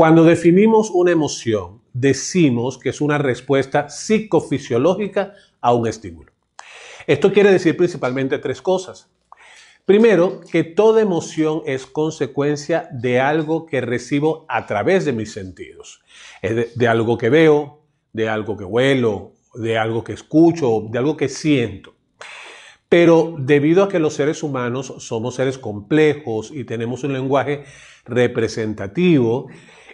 Cuando definimos una emoción, decimos que es una respuesta psicofisiológica a un estímulo. Esto quiere decir principalmente tres cosas. Primero, que toda emoción es consecuencia de algo que recibo a través de mis sentidos. De, algo que veo, de algo que huelo, de algo que escucho, de algo que siento. Pero debido a que los seres humanos somos seres complejos y tenemos un lenguaje representativo,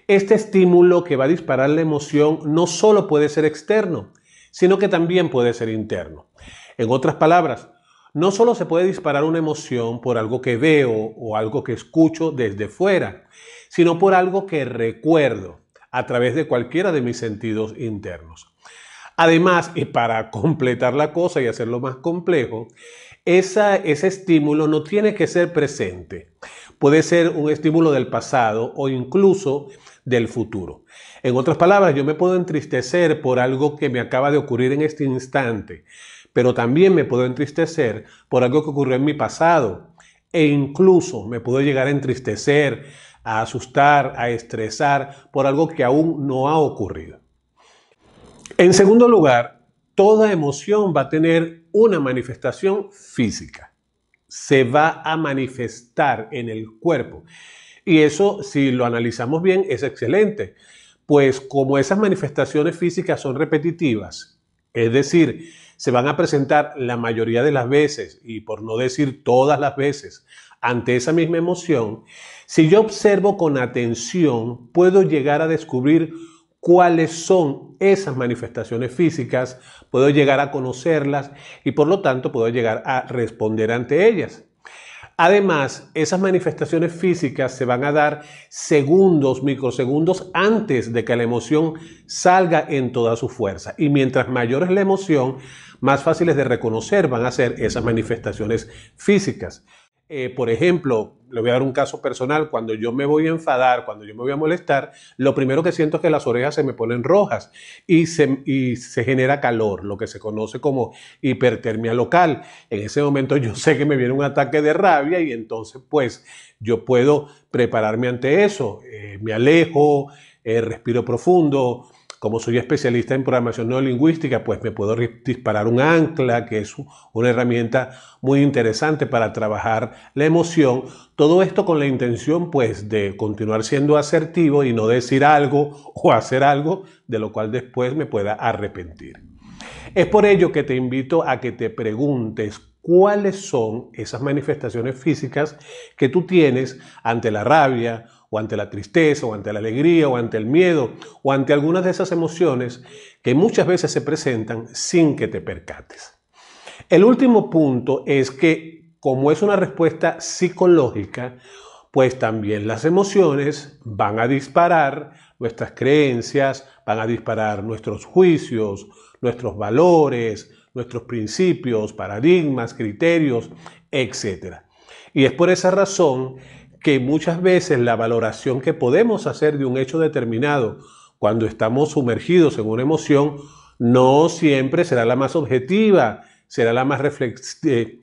este estímulo que va a disparar la emoción no solo puede ser externo, sino que también puede ser interno. En otras palabras, no solo se puede disparar una emoción por algo que veo o algo que escucho desde fuera, sino por algo que recuerdo a través de cualquiera de mis sentidos internos. Además, y para completar la cosa y hacerlo más complejo, ese estímulo no tiene que ser presente puede ser un estímulo del pasado o incluso del futuro. En otras palabras, yo me puedo entristecer por algo que me acaba de ocurrir en este instante, pero también me puedo entristecer por algo que ocurrió en mi pasado e incluso me puedo llegar a entristecer, a asustar, a estresar por algo que aún no ha ocurrido. En segundo lugar, toda emoción va a tener una manifestación física se va a manifestar en el cuerpo. Y eso, si lo analizamos bien, es excelente, pues como esas manifestaciones físicas son repetitivas, es decir, se van a presentar la mayoría de las veces, y por no decir todas las veces, ante esa misma emoción, si yo observo con atención, puedo llegar a descubrir cuáles son esas manifestaciones físicas, puedo llegar a conocerlas y por lo tanto puedo llegar a responder ante ellas. Además, esas manifestaciones físicas se van a dar segundos, microsegundos antes de que la emoción salga en toda su fuerza. Y mientras mayor es la emoción, más fáciles de reconocer van a ser esas manifestaciones físicas. Eh, por ejemplo, le voy a dar un caso personal, cuando yo me voy a enfadar, cuando yo me voy a molestar, lo primero que siento es que las orejas se me ponen rojas y se, genera calor, lo que se conoce como hipertermia local. En ese momento yo sé que me viene un ataque de rabia y entonces pues yo puedo prepararme ante eso. Eh, me alejo, eh, respiro profundo, como soy especialista en programación neolingüística, pues me puedo disparar un ancla, que es una herramienta muy interesante para trabajar la emoción. Todo esto con la intención, pues, de continuar siendo asertivo y no decir algo o hacer algo de lo cual después me pueda arrepentir. Es por ello que te invito a que te preguntes cuáles son esas manifestaciones físicas que tú tienes ante la rabia, o ante la tristeza, o ante la alegría, o ante el miedo, o ante algunas de esas emociones que muchas veces se presentan sin que te percates. El último punto es que, como es una respuesta psicológica, pues también las emociones van a disparar nuestras creencias, van a disparar nuestros juicios, nuestros valores, nuestros principios, paradigmas, criterios, etc. Y es por esa razón que muchas veces la valoración que podemos hacer de un hecho determinado cuando estamos sumergidos en una emoción no siempre será la más objetiva, será la más eh,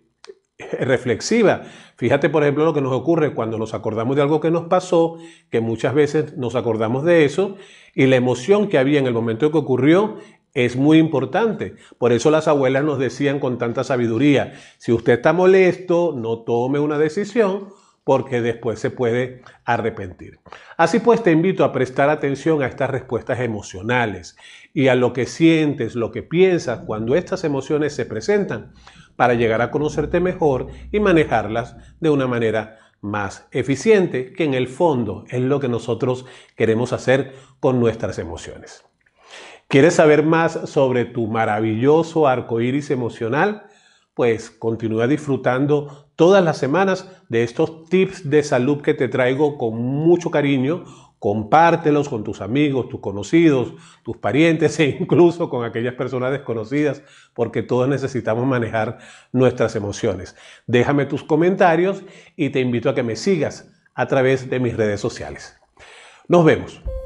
reflexiva. Fíjate, por ejemplo, lo que nos ocurre cuando nos acordamos de algo que nos pasó, que muchas veces nos acordamos de eso, y la emoción que había en el momento que ocurrió es muy importante. Por eso las abuelas nos decían con tanta sabiduría, si usted está molesto, no tome una decisión porque después se puede arrepentir. Así pues, te invito a prestar atención a estas respuestas emocionales y a lo que sientes, lo que piensas cuando estas emociones se presentan para llegar a conocerte mejor y manejarlas de una manera más eficiente, que en el fondo es lo que nosotros queremos hacer con nuestras emociones. ¿Quieres saber más sobre tu maravilloso arco iris emocional? pues continúa disfrutando todas las semanas de estos tips de salud que te traigo con mucho cariño. Compártelos con tus amigos, tus conocidos, tus parientes e incluso con aquellas personas desconocidas, porque todos necesitamos manejar nuestras emociones. Déjame tus comentarios y te invito a que me sigas a través de mis redes sociales. Nos vemos.